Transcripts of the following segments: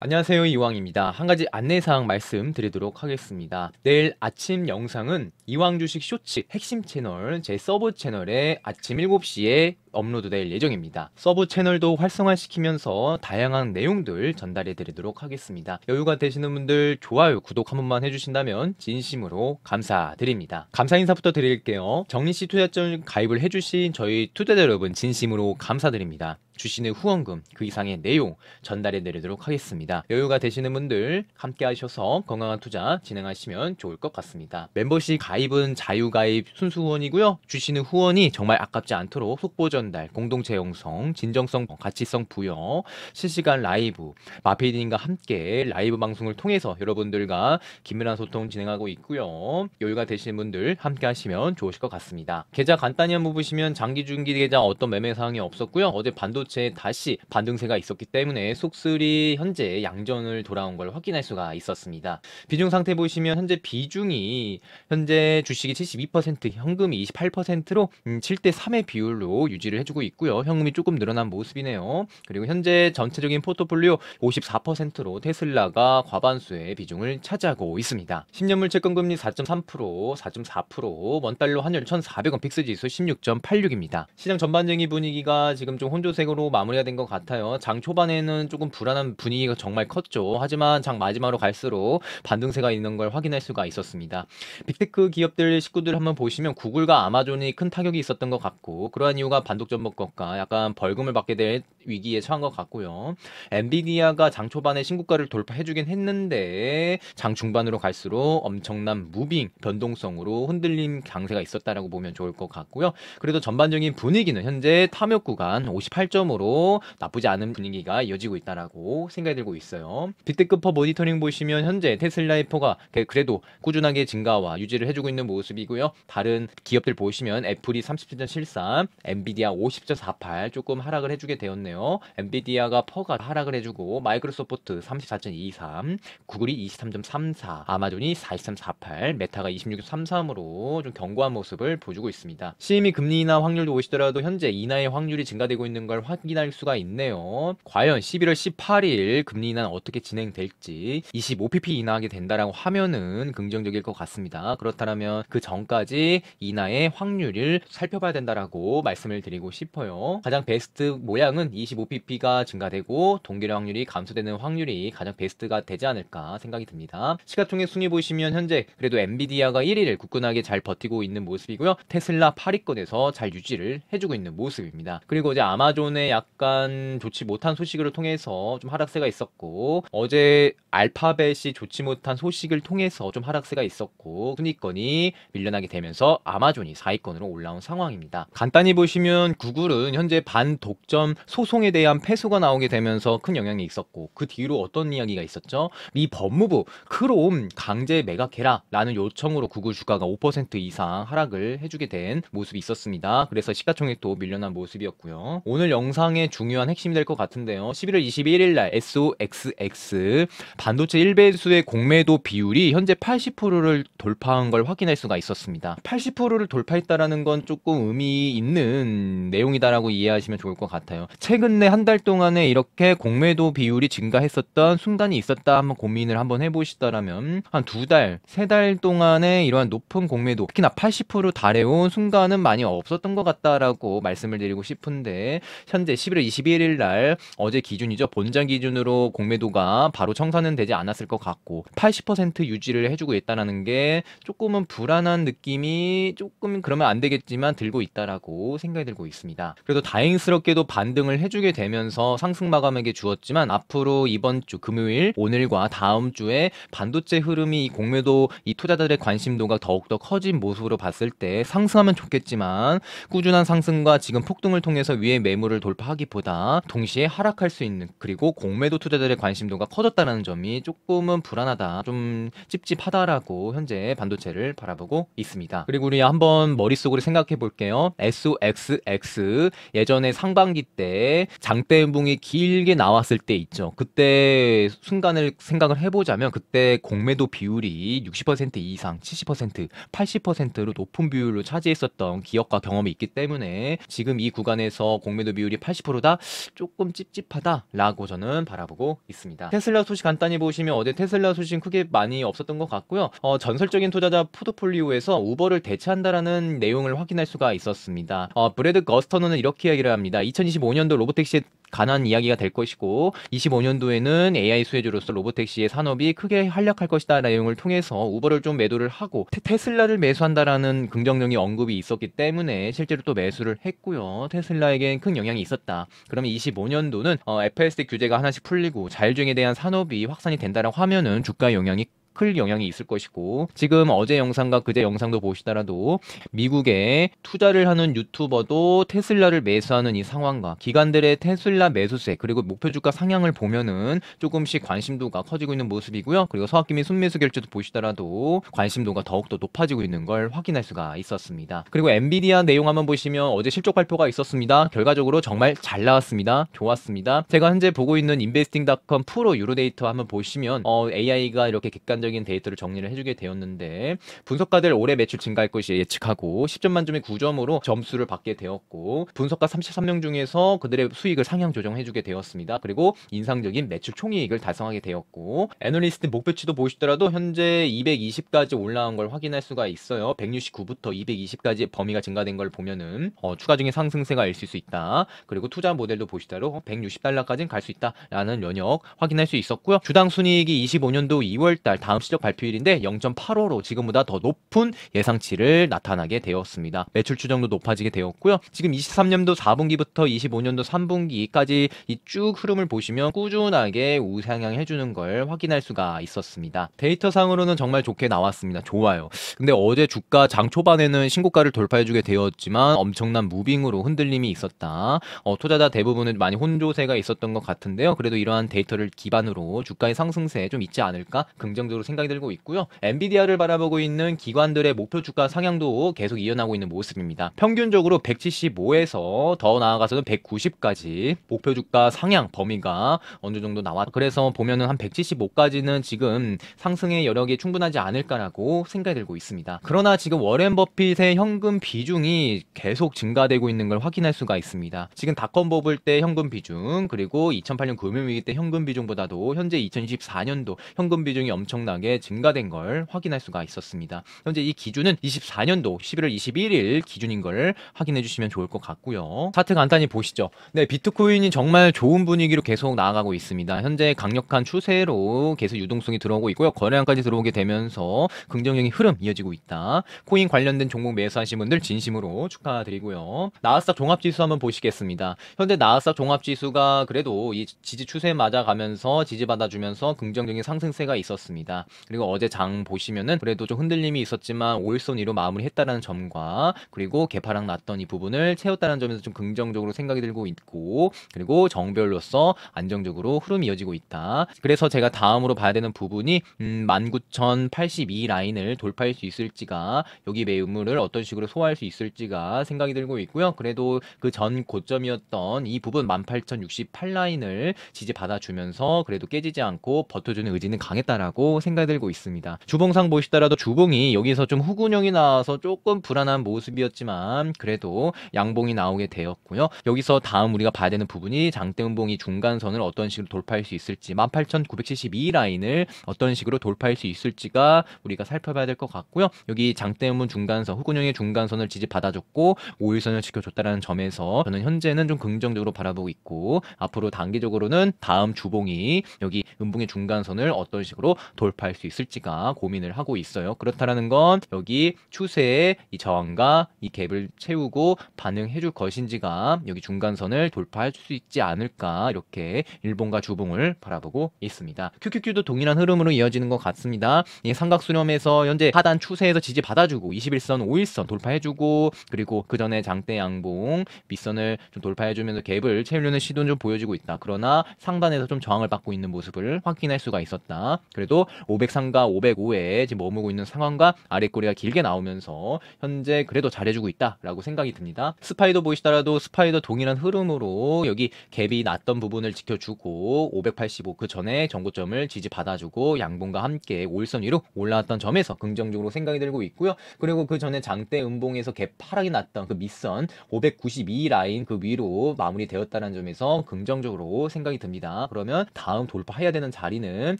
안녕하세요 이왕입니다. 한 가지 안내사항 말씀드리도록 하겠습니다. 내일 아침 영상은 이왕주식 쇼츠 핵심 채널 제 서브 채널에 아침 7시에 업로드될 예정입니다. 서브 채널도 활성화시키면서 다양한 내용들 전달해 드리도록 하겠습니다. 여유가 되시는 분들 좋아요, 구독 한 번만 해주신다면 진심으로 감사드립니다. 감사 인사부터 드릴게요. 정리시 투자점 가입을 해주신 저희 투자자 여러분 진심으로 감사드립니다. 주시는 후원금 그 이상의 내용 전달해 드리도록 하겠습니다. 여유가 되시는 분들 함께 하셔서 건강한 투자 진행하시면 좋을 것 같습니다. 멤버십 가입은 자유가입 순수 후원이고요. 주시는 후원이 정말 아깝지 않도록 속보 전달, 공동체 형성, 진정성, 가치성 부여, 실시간 라이브, 마피디님과 함께 라이브 방송을 통해서 여러분들과 긴밀한 소통 진행하고 있고요. 여유가 되시는 분들 함께 하시면 좋으실 것 같습니다. 계좌 간단히 한번 보시면 장기 중기 계좌 어떤 매매 사항이 없었고요. 어제 반도 스포에 다시 반등세가 있었기 때문에 속술이 현재 양전을 돌아온 걸 확인할 수가 있었습니다. 비중 상태 보시면 현재 비중이 현재 주식이 72% 현금이 28%로 7대 3의 비율로 유지를 해주고 있고요. 현금이 조금 늘어난 모습이네요. 그리고 현재 전체적인 포트폴리오 54%로 테슬라가 과반수의 비중을 차지하고 있습니다. 10년 물채권 금리 4.3%, 4.4%, 원달러 환율 1,400원 픽스 지수 16.86입니다. 시장 전반적인 분위기가 지금 좀 혼조세고 승리로 마무리가 된 것 같아요. 장 초반에는 조금 불안한 분위기가 정말 컸죠. 하지만 장 마지막으로 갈수록 반등세가 있는 걸 확인할 수가 있었습니다. 빅테크 기업들 식구들 한번 보시면 구글과 아마존이 큰 타격이 있었던 것 같고 그러한 이유가 반독 전복과 약간 벌금을 받게 될 위기에 처한 것 같고요. 엔비디아가 장 초반에 신고가를 돌파해주긴 했는데 장 중반으로 갈수록 엄청난 무빙 변동성으로 흔들림 강세가 있었다라고 보면 좋을 것 같고요. 그래도 전반적인 분위기는 현재 탐욕 구간 58. 참으로 나쁘지 않은 분위기가 이어지고 있다라고 생각이 들고 있어요. 빅테크퍼 모니터링 보시면 현재 테슬라의 퍼가 그, 그래도 꾸준하게 증가와 유지를 해주고 있는 모습이고요. 다른 기업들 보시면 애플이 37.73, 엔비디아 50.48 조금 하락을 해주게 되었네요. 엔비디아가 퍼가 하락을 해주고 마이크로소프트 34.23, 구글이 23.34, 아마존이 42.48, 메타가 26.33으로 좀 견고한 모습을 보여주고 있습니다. CME 금리 나 확률도 보시더라도 현재 인하의 확률이 증가되고 있는 걸 확인 확인할 수가 있네요. 과연 11월 18일 금리 인하는 어떻게 진행될지 25pp 인하하게 된다라고 하면은 긍정적일 것 같습니다. 그렇다면 그 전까지 인하의 확률을 살펴봐야 된다라고 말씀을 드리고 싶어요. 가장 베스트 모양은 25pp가 증가되고 동결 확률이 감소되는 확률이 가장 베스트가 되지 않을까 생각이 듭니다. 시가총액 순위 보시면 현재 그래도 엔비디아가 1위를 굳건하게 잘 버티고 있는 모습이고요. 테슬라 8위권에서 잘 유지를 해주고 있는 모습입니다. 그리고 이제 아마존의 이에 약간 좋지 못한 소식을 통해서 좀 하락세가 있었고 어제 알파벳이 좋지 못한 소식을 통해서 좀 하락세가 있었고 순위권이 밀려나게 되면서 아마존이 4위권으로 올라온 상황입니다. 간단히 보시면 구글은 현재 반독점 소송에 대한 패소가 나오게 되면서 큰 영향이 있었고 그 뒤로 어떤 이야기가 있었죠? 미 법무부 크롬 강제 매각해라 라는 요청으로 구글 주가가 5% 이상 하락을 해주게 된 모습이 있었습니다. 그래서 시가총액도 밀려난 모습이었고요. 오늘 영 영상의 중요한 핵심이 될 것 같은데요. 11월 21일 날 SOXX 반도체 1배수의 공매도 비율이 현재 80%를 돌파한 걸 확인할 수가 있었습니다. 80%를 돌파했다라는 건 조금 의미 있는 내용이다라고 이해하시면 좋을 것 같아요. 최근 에한 달 동안에 이렇게 공매도 비율이 증가했었던 순간이 있었다 한번 고민을 한번 해보시다라면 한 두 달, 세 달 동안에 이러한 높은 공매도 특히나 80% 달해온 순간은 많이 없었던 것 같다라고 말씀을 드리고 싶은데 현재 11월 21일 날 어제 기준이죠. 본장 기준으로 공매도가 바로 청산은 되지 않았을 것 같고 80% 유지를 해주고 있다라는 게 조금은 불안한 느낌이 조금 그러면 안 되겠지만 들고 있다라고 생각이 들고 있습니다. 그래도 다행스럽게도 반등을 해주게 되면서 상승 마감에게 주었지만 앞으로 이번 주 금요일 오늘과 다음 주에 반도체 흐름이 이 공매도 이 투자자들의 관심도가 더욱더 커진 모습으로 봤을 때 상승하면 좋겠지만 꾸준한 상승과 지금 폭등을 통해서 위에 매물을 돌파하기보다 동시에 하락할 수 있는 그리고 공매도 투자들의 관심도가 커졌다는 점이 조금은 불안하다 좀 찝찝하다라고 현재 반도체를 바라보고 있습니다 그리고 우리 한번 머릿속으로 생각해 볼게요 SOXX 예전에 상반기 때 장대음봉이 길게 나왔을 때 있죠 그때 순간을 생각을 해보자면 그때 공매도 비율이 60% 이상 70% 80%로 높은 비율로 차지했었던 기억과 경험이 있기 때문에 지금 이 구간에서 공매도 비율이 80%다 조금 찝찝하다라고 저는 바라보고 있습니다. 테슬라 소식 간단히 보시면 어제 테슬라 소식 크게 많이 없었던 것 같고요. 어, 전설적인 투자자 포트폴리오에서 우버를 대체한다라는 내용을 확인할 수가 있었습니다. 어, 브래드 거스터너는 이렇게 이야기를 합니다. 2025년도 로보택시 가난 이야기가 될 것이고 25년도에는 AI 수혜주로서 로보택시의 산업이 크게 활약할 것이다 내용을 통해서 우버를 좀 매도를 하고 테, 슬라를 매수한다라는 긍정적인 언급이 있었기 때문에 실제로 또 매수를 했고요. 테슬라에겐 큰 영향이 있었다. 그러면 25년도는 어, FSD 규제가 하나씩 풀리고 자율주행에 대한 산업이 확산이 된다는 화면은 주가 영향이 클 영향이 있을 것이고 지금 어제 영상과 그제 영상도 보시더라도 미국에 투자를 하는 유튜버도 테슬라를 매수하는 이 상황과 기관들의 테슬라 매수세 그리고 목표 주가 상향을 보면은 조금씩 관심도가 커지고 있는 모습이고요. 그리고 서학기민 순매수 결제도 보시더라도 관심도가 더욱더 높아지고 있는 걸 확인할 수가 있었습니다. 그리고 엔비디아 내용 한번 보시면 어제 실적 발표가 있었습니다. 결과적으로 정말 잘 나왔습니다. 좋았습니다. 제가 현재 보고 있는 인베스팅닷컴 프로 유로데이터 한번 보시면 어, AI가 이렇게 객관적 객관적인 데이터를 정리를 해주게 되었는데 분석가들 올해 매출 증가할 것이 예측하고 10점 만점에 9점으로 점수를 받게 되었고 분석가 33명 중에서 그들의 수익을 상향 조정해주게 되었습니다. 그리고 인상적인 매출 총이익을 달성하게 되었고 애널리스트 목표치도 보시더라도 현재 220까지 올라온 걸 확인할 수가 있어요. 169부터 220까지 범위가 증가된 걸 보면은 어, 추가적인 상승세가 있을 수 있다. 그리고 투자 모델도 보시대로 160달러까지는 갈 수 있다라는 연역 확인할 수 있었고요. 주당 순이익이 25년도 2월달 다음 다음 실적 발표일인데 0.85로 지금보다 더 높은 예상치를 나타나게 되었습니다. 매출 추정도 높아지게 되었고요. 지금 23년도 4분기부터 25년도 3분기까지 이 쭉 흐름을 보시면 꾸준하게 우상향 해주는 걸 확인할 수가 있었습니다. 데이터상으로는 정말 좋게 나왔습니다. 좋아요. 근데 어제 주가 장 초반에는 신고가를 돌파해주게 되었지만 엄청난 무빙으로 흔들림이 있었다. 어, 투자자 대부분은 많이 혼조세가 있었던 것 같은데요. 그래도 이러한 데이터를 기반으로 주가의 상승세 좀 있지 않을까 긍정적으로 전으로 생각이 들고 있고요. 엔비디아를 바라보고 있는 기관들의 목표 주가 상향도 계속 이어나고 있는 모습입니다. 평균적으로 175에서 더 나아가서는 190까지 목표 주가 상향 범위가 어느 정도 나와 그래서 보면은 한 175까지는 지금 상승의 여력이 충분하지 않을까라고 생각이 들고 있습니다. 그러나 지금 워렌 버핏의 현금 비중이 계속 증가되고 있는 걸 확인할 수가 있습니다. 지금 닷컴 뽑을 때 현금 비중 그리고 2008년 금융위기 때 현금 비중보다도 현재 2024년도 현금 비중이 엄청나 엄청나게 증가된 걸 확인할 수가 있었습니다. 현재 이 기준은 24년도 11월 21일 기준인 걸 확인해 주시면 좋을 것 같고요. 차트 간단히 보시죠. 네, 비트코인이 정말 좋은 분위기로 계속 나아가고 있습니다. 현재 강력한 추세로 계속 유동성이 들어오고 있고요. 거래량까지 들어오게 되면서 긍정적인 흐름 이어지고 있다. 코인 관련된 종목 매수하신 분들 진심으로 축하드리고요. 나스닥 종합지수 한번 보시겠습니다. 현재 나스닥 종합지수가 그래도 이 지지 추세에 맞아가면서 지지받아주면서 긍정적인 상승세가 있었습니다. 그리고 어제 장 보시면은 그래도 좀 흔들림이 있었지만 5일선 위로 마무리했다라는 점과 그리고 개파랑 났던 이 부분을 채웠다는 점에서 좀 긍정적으로 생각이 들고 있고 그리고 정별로서 안정적으로 흐름이 이어지고 있다. 그래서 제가 다음으로 봐야 되는 부분이 음, 19,082 라인을 돌파할 수 있을지가 여기 매물을 어떤 식으로 소화할 수 있을지가 생각이 들고 있고요. 그래도 그 전 고점이었던 이 부분 18,068 라인을 지지 받아주면서 그래도 깨지지 않고 버텨주는 의지는 강했다라고 생각합니다. 생각이 들고 있습니다. 주봉상 보시더라도 주봉이 여기서 좀후군형이 나와서 조금 불안한 모습이었지만 그래도 양봉이 나오게 되었고요. 여기서 다음 우리가 봐야 되는 부분이 장대음봉이 중간선을 어떤 식으로 돌파할 수 있을지 18,972 라인을 어떤 식으로 돌파할 수 있을지가 우리가 살펴봐야 될 것 같고요. 여기 장대음은 중간선, 후군형의 중간선을 지지받아줬고 5일선을 지켜줬다는 점에서 저는 현재는 좀 긍정적으로 바라보고 있고 앞으로 단기적으로는 다음 주봉이 여기 음봉의 중간선을 어떤 식으로 돌파 돌파할 수 있을지가 고민을 하고 있어요. 그렇다라는 건 여기 추세에이 저항과 이 갭을 채우고 반응해 줄 것인지가 여기 중간선을 돌파할 수 있지 않을까 이렇게 일본과 주봉을 바라보고 있습니다. QQQ도 동일한 흐름으로 이어지는 것 같습니다. 이 삼각수렴에서 현재 하단 추세에서 지지 받아주고 21선, 5일선 돌파해주고 그리고 그 전에 장대 양봉 밑선을 좀 돌파해주면서 갭을 채우려는 시도는 좀 보여지고 있다. 그러나 상단에서 좀 저항을 받고 있는 모습을 확인할 수가 있었다. 그래도 503과 505에 지금 머무고 있는 상황과 아래꼬리가 길게 나오면서 현재 그래도 잘해주고 있다라고 생각이 듭니다. 스파이더 보이시더라도 스파이더 동일한 흐름으로 여기 갭이 났던 부분을 지켜주고 585 그 전에 정고점을 지지받아주고 양봉과 함께 올선 위로 올라왔던 점에서 긍정적으로 생각이 들고 있고요. 그리고 그 전에 장대 음봉에서 갭 파락이 났던 그 밑선 592 라인 그 위로 마무리되었다는 점에서 긍정적으로 생각이 듭니다. 그러면 다음 돌파해야 되는 자리는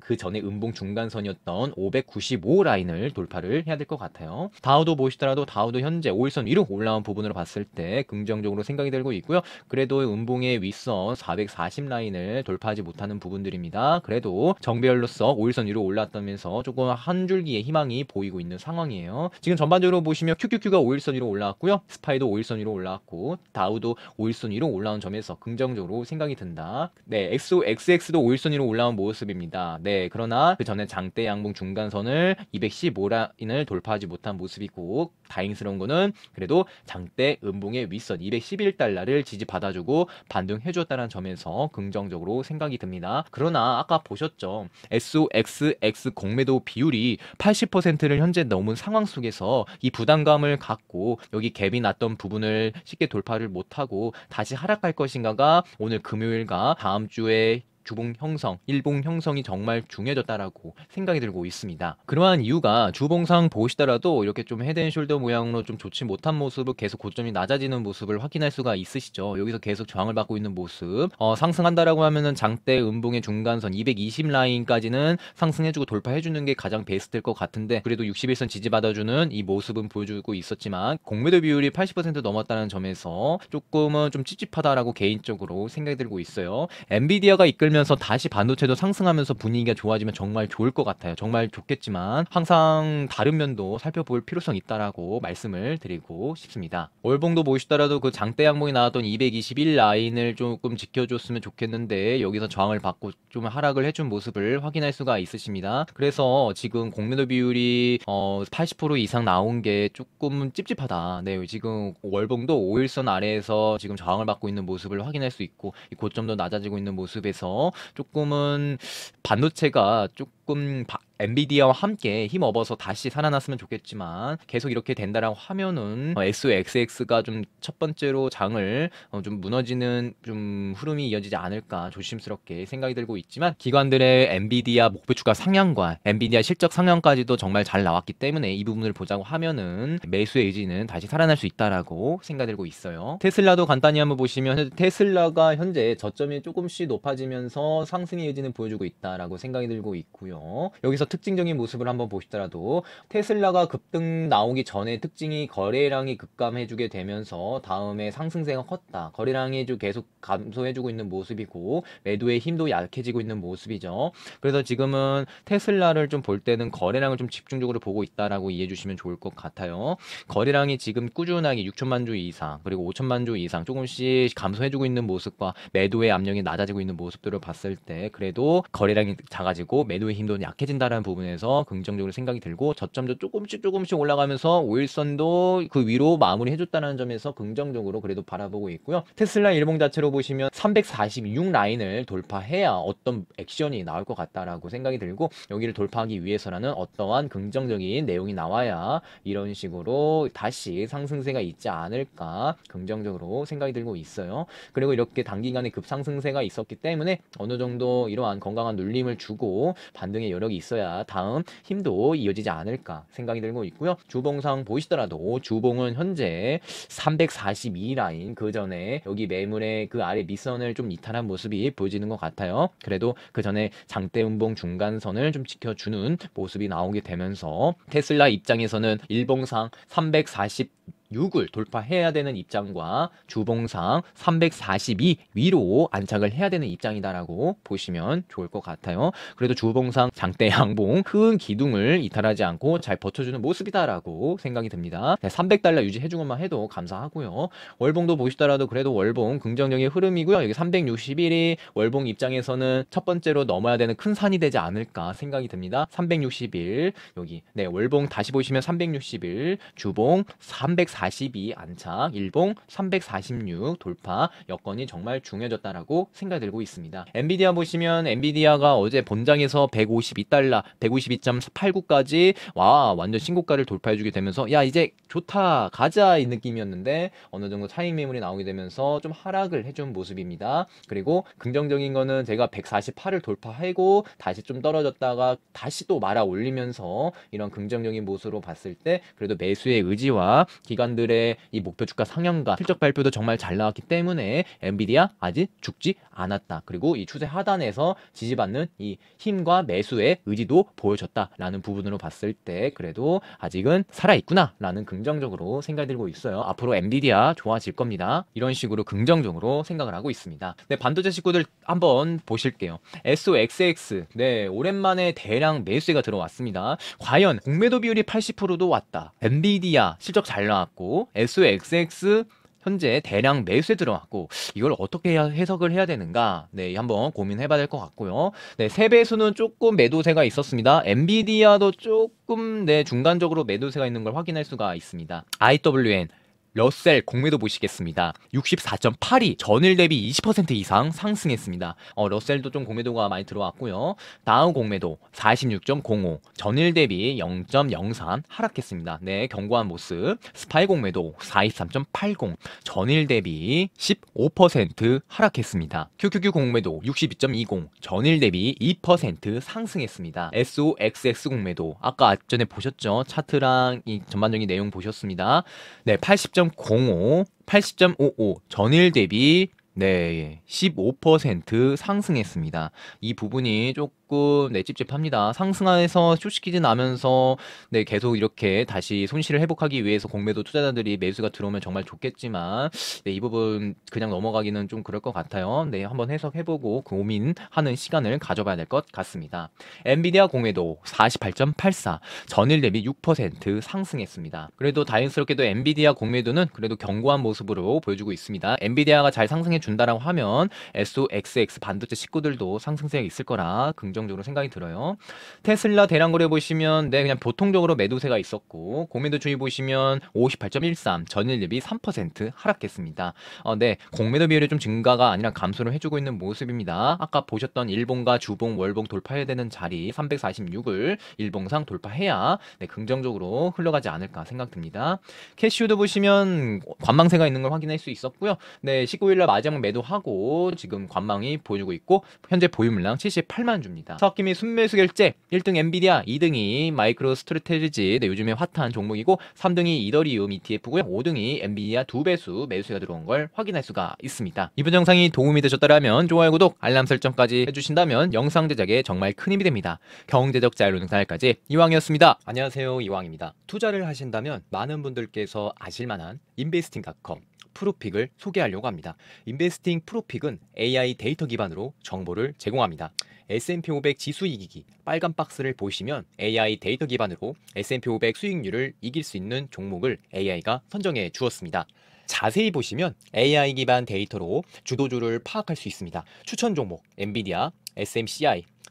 그 전에 음봉 중간 중간선이었던 595 라인을 돌파를 해야 될 것 같아요. 다우도 보시더라도 다우도 현재 5일선 위로 올라온 부분으로 봤을 때 긍정적으로 생각이 들고 있고요. 그래도 음봉의 윗선 440 라인을 돌파하지 못하는 부분들입니다. 그래도 정배열로서 5일선 위로 올랐다면서 조금 한 줄기의 희망이 보이고 있는 상황이에요. 지금 전반적으로 보시면 QQQ가 5일선 위로 올라왔고요. 스파이도 5일선 위로 올라왔고 다우도 5일선 위로 올라온 점에서 긍정적으로 생각이 든다. 네, XOXX도 5일선 위로 올라온 모습입니다. 네, 그러나 그 전에 장대 양봉 중간선을 215라인을 돌파하지 못한 모습이고 다행스러운 거는 그래도 장대 음봉의 윗선 211달러를 지지받아주고 반등해줬다는 점에서 긍정적으로 생각이 듭니다. 그러나 아까 보셨죠. SOXX 공매도 비율이 80%를 현재 넘은 상황 속에서 이 부담감을 갖고 여기 갭이 났던 부분을 쉽게 돌파를 못하고 다시 하락할 것인가가 오늘 금요일과 다음 주에 주봉 형성, 일봉 형성이 정말 중요해졌다라고 생각이 들고 있습니다. 그러한 이유가 주봉상 보시더라도 이렇게 좀 헤드앤숄더 모양으로 좀 좋지 못한 모습을 계속 고점이 낮아지는 모습을 확인할 수가 있으시죠. 여기서 계속 저항을 받고 있는 모습. 어, 상승한다라고 하면은 장대 음봉의 중간선 220 라인까지는 상승해주고 돌파해주는 게 가장 베스트일 것 같은데 그래도 61선 지지받아주는 이 모습은 보여주고 있었지만 공매도 비율이 80% 넘었다는 점에서 조금은 좀 찝찝하다라고 개인적으로 생각이 들고 있어요. 엔비디아가 이끌 들면서 다시 반도체도 상승하면서 분위기가 좋아지면 정말 좋을 것 같아요. 정말 좋겠지만 항상 다른 면도 살펴볼 필요성이 있다라고 말씀을 드리고 싶습니다. 월봉도 보시더라도 그 장대 양봉이 나왔던 221 라인을 조금 지켜줬으면 좋겠는데 여기서 저항을 받고 좀 하락을 해준 모습을 확인할 수가 있으십니다. 그래서 지금 공매도 비율이 어80% 이상 나온 게 조금 찝찝하다. 네, 지금 월봉도 5일선 아래에서 지금 저항을 받고 있는 모습을 확인할 수 있고 고점도 낮아지고 있는 모습에서 조금은 반도체가 조금 조금 엔비디아와 함께 힘업어서 다시 살아났으면 좋겠지만 계속 이렇게 된다라고 하면은 어, SXX가 좀 첫 번째로 장을 어, 좀 무너지는 좀 흐름이 이어지지 않을까 조심스럽게 생각이 들고 있지만 기관들의 엔비디아 목표 추가 상향과 엔비디아 실적 상향까지도 정말 잘 나왔기 때문에 이 부분을 보자고 하면은 매수의 의지는 다시 살아날 수 있다라고 생각이 들고 있어요. 테슬라도 간단히 한번 보시면 테슬라가 현재 저점이 조금씩 높아지면서 상승의 의지는 보여주고 있다라고 생각이 들고 있고요. 있고요. 여기서 특징적인 모습을 한번 보시더라도 테슬라가 급등 나오기 전에 특징이 거래량이 급감해주게 되면서 다음에 상승세가 컸다. 거래량이 계속 감소해주고 있는 모습이고 매도의 힘도 약해지고 있는 모습이죠. 그래서 지금은 테슬라를 좀 볼 때는 거래량을 좀 집중적으로 보고 있다라고 이해해 주시면 좋을 것 같아요. 거래량이 지금 꾸준하게 6천만 주 이상 그리고 5천만 주 이상 조금씩 감소해주고 있는 모습과 매도의 압력이 낮아지고 있는 모습들을 봤을 때 그래도 거래량이 작아지고 매도의 힘 힘도 약해진다라는 부분에서 긍정적으로 생각이 들고 저점도 조금씩 조금씩 올라가면서 오일선도 그 위로 마무리해줬다는 점에서 긍정적으로 그래도 바라보고 있고요. 테슬라 일봉 자체로 보시면 346 라인을 돌파해야 어떤 액션이 나올 것 같다라고 생각이 들고 여기를 돌파하기 위해서라는 어떠한 긍정적인 내용이 나와야 이런 식으로 다시 상승세가 있지 않을까 긍정적으로 생각이 들고 있어요. 그리고 이렇게 단기간에 급상승세가 있었기 때문에 어느 정도 이러한 건강한 눌림을 주고 반 반등의 여력이 있어야 다음 힘도 이어지지 않을까 생각이 들고 있고요. 주봉상 보시더라도 주봉은 현재 342 라인 그 전에 여기 매물의 그 아래 밑선을 좀 이탈한 모습이 보여지는 것 같아요. 그래도 그 전에 장대 운봉 중간선을 좀 지켜주는 모습이 나오게 되면서 테슬라 입장에서는 일봉상 340 6을 돌파해야 되는 입장과 주봉상 342 위로 안착을 해야 되는 입장이다라고 보시면 좋을 것 같아요. 그래도 주봉상 장대 양봉 큰 기둥을 이탈하지 않고 잘 버텨주는 모습이다라고 생각이 듭니다. 300달러 유지해준 것만 해도 감사하고요. 월봉도 보시더라도 그래도 월봉 긍정적인 흐름이고요. 여기 361이 월봉 입장에서는 첫 번째로 넘어야 되는 큰 산이 되지 않을까 생각이 듭니다. 361 여기 네 월봉 다시 보시면 361 주봉 340 42 안착, 일봉 346 돌파 여건이 정말 중요해졌다라고 생각되고 있습니다. 엔비디아 보시면 엔비디아가 어제 본장에서 152달러, 152.89까지 와 완전 신고가를 돌파해주게 되면서 야 이제 좋다 가자 이 느낌이었는데 어느 정도 차익 매물이 나오게 되면서 좀 하락을 해준 모습입니다. 그리고 긍정적인 거는 제가 148을 돌파하고 다시 좀 떨어졌다가 다시 또 말아 올리면서 이런 긍정적인 모습으로 봤을 때 그래도 매수의 의지와 기간 기관들의 이 목표 주가 상향과 실적 발표도 정말 잘 나왔기 때문에 엔비디아 아직 죽지 않았다. 그리고 이 추세 하단에서 지지받는 이 힘과 매수의 의지도 보여줬다라는 부분으로 봤을 때 그래도 아직은 살아있구나라는 긍정적으로 생각이 들고 있어요. 앞으로 엔비디아 좋아질 겁니다. 이런 식으로 긍정적으로 생각을 하고 있습니다. 네, 반도체 식구들 한번 보실게요. SOXX. 네, 오랜만에 대량 매수세가 들어왔습니다. 과연 공매도 비율이 80%도 왔다. 엔비디아 실적 잘 나왔고 들어왔고 SXX 현재 대량 매수에 들어왔고 이걸 어떻게 해석을 해야 되는가 네 한번 고민해봐야 될 것 같고요 네 세배수는 조금 매도세가 있었습니다 엔비디아도 조금 네 중간적으로 매도세가 있는 걸 확인할 수가 있습니다 IWN 러셀 공매도 보시겠습니다. 64.8이 전일 대비 20% 이상 상승했습니다. 어, 러셀도 좀 공매도가 많이 들어왔고요. 다우 공매도 46.05 전일 대비 0.03 하락했습니다. 네, 견고한 모습. 스파이 공매도 43.80 전일 대비 15% 하락했습니다. QQQ 공매도 62.20 전일 대비 2% 상승했습니다. SOXX 공매도 아까 전에 보셨죠? 차트랑 이 전반적인 내용 보셨습니다. 네, 80. 80.05, 80.55 전일 대비 네, 15% 예, 상승했습니다. 이 부분이 조금 조금 네 찝찝합니다. 상승하에서 쇼시키즈 나면서 네 계속 이렇게 다시 손실을 회복하기 위해서 공매도 투자자들이 매수가 들어오면 정말 좋겠지만 네, 이 부분 그냥 넘어가기는 좀 그럴 것 같아요. 네 한번 해석해보고 그 고민하는 시간을 가져봐야 될 것 같습니다. 엔비디아 공매도 48.84 전일 대비 6% 상승했습니다. 그래도 다행스럽게도 엔비디아 공매도는 그래도 견고한 모습으로 보여주고 있습니다. 엔비디아가 잘 상승해 준다라고 하면 SOXX 반도체 식구들도 상승세가 있을 거라 긍정 긍정적으로 생각이 들어요. 테슬라 대량 거래 보시면 네 그냥 보통적으로 매도세가 있었고 공매도 주의 보시면 58.13 전일 대비 3% 하락했습니다. 어, 네 공매도 비율이 좀 증가가 아니라 감소를 해주고 있는 모습입니다. 아까 보셨던 일봉과 주봉 월봉 돌파해야 되는 자리 346을 일봉상 돌파해야 네, 긍정적으로 흘러가지 않을까 생각됩니다. 캐시우도 보시면 관망세가 있는 걸 확인할 수 있었고요. 네 19일날 마지막 매도하고 지금 관망이 보여주고 있고 현재 보유물량 78만 주입니다. 있습니다. 석김이 순매수 결제, 1등 엔비디아, 2등이 마이크로 스트레테지, 네, 요즘에 화한 종목이고 3등이 이더리움 ETF고요. 5등이 엔비디아 두 배수 매수가 들어온 걸 확인할 수가 있습니다. 이번 영상이 도움이 되셨다면 좋아요, 구독, 알람 설정까지 해주신다면 영상 제작에 정말 큰 힘이 됩니다. 경제적 자유로능사일까지 이왕이었습니다. 안녕하세요, 이왕입니다. 투자를 하신다면 많은 분들께서 아실만한 인베스팅닷컴 프로픽을 소개하려고 합니다. 인베스팅 프로픽은 AI 데이터 기반으로 정보를 제공합니다. S&P 500 지수 이기기 빨간 박스를 보시면 AI 데이터 기반으로 S&P 500 수익률을 이길 수 있는 종목을 AI가 선정해 주었습니다. 자세히 보시면 AI 기반 데이터로 주도주를 파악할 수 있습니다. 추천 종목 엔비디아, SMCI,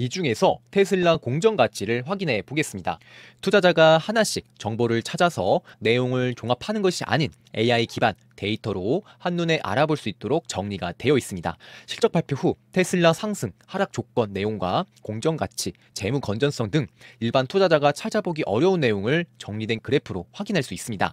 이 중에서 테슬라 공정 가치를 확인해 보겠습니다. 투자자가 하나씩 정보를 찾아서 내용을 종합하는 것이 아닌 AI 기반 데이터로 한눈에 알아볼 수 있도록 정리가 되어 있습니다. 실적 발표 후 테슬라 상승, 하락 조건 내용과 공정 가치, 재무 건전성 등 일반 투자자가 찾아보기 어려운 내용을 정리된 그래프로 확인할 수 있습니다.